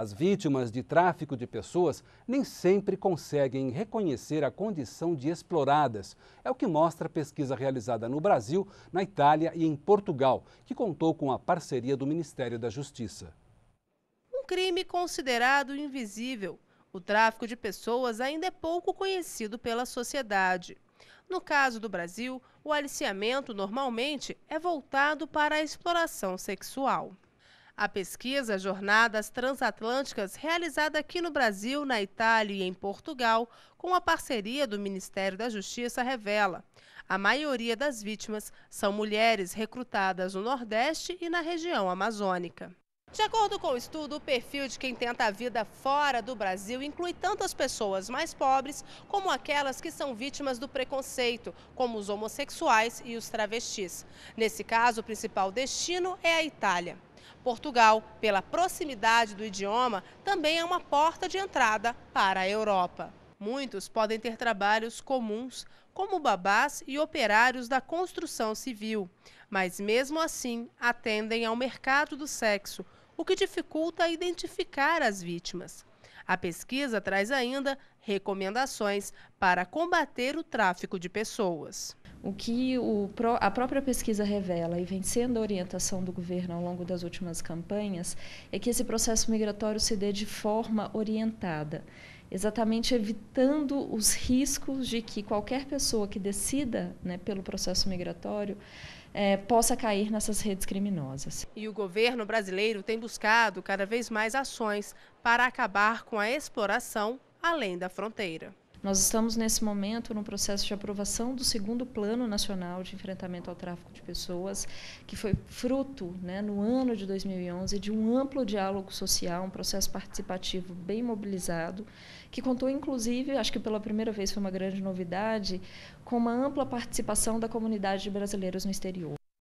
As vítimas de tráfico de pessoas nem sempre conseguem reconhecer a condição de exploradas. É o que mostra a pesquisa realizada no Brasil, na Itália e em Portugal, que contou com a parceria do Ministério da Justiça. Um crime considerado invisível. O tráfico de pessoas ainda é pouco conhecido pela sociedade. No caso do Brasil, o aliciamento normalmente é voltado para a exploração sexual. A pesquisa Jornadas Transatlânticas, realizada aqui no Brasil, na Itália e em Portugal, com a parceria do Ministério da Justiça, revela: a maioria das vítimas são mulheres recrutadas no Nordeste e na região amazônica. De acordo com o estudo, o perfil de quem tenta a vida fora do Brasil inclui tanto as pessoas mais pobres como aquelas que são vítimas do preconceito, como os homossexuais e os travestis. Nesse caso, o principal destino é a Itália. Portugal, pela proximidade do idioma, também é uma porta de entrada para a Europa. Muitos podem ter trabalhos comuns, como babás e operários da construção civil, mas mesmo assim atendem ao mercado do sexo, o que dificulta identificar as vítimas. A pesquisa traz ainda recomendações para combater o tráfico de pessoas. O que o, a própria pesquisa revela e vem sendo a orientação do governo ao longo das últimas campanhas é que esse processo migratório se dê de forma orientada, exatamente evitando os riscos de que qualquer pessoa que decida né, pelo processo migratório é, possa cair nessas redes criminosas. E o governo brasileiro tem buscado cada vez mais ações para acabar com a exploração além da fronteira. Nós estamos nesse momento num processo de aprovação do segundo Plano Nacional de Enfrentamento ao Tráfico de Pessoas, que foi fruto, né, no ano de 2011, de um amplo diálogo social, um processo participativo bem mobilizado, que contou, inclusive, acho que pela primeira vez foi uma grande novidade, com uma ampla participação da comunidade de brasileiros no exterior.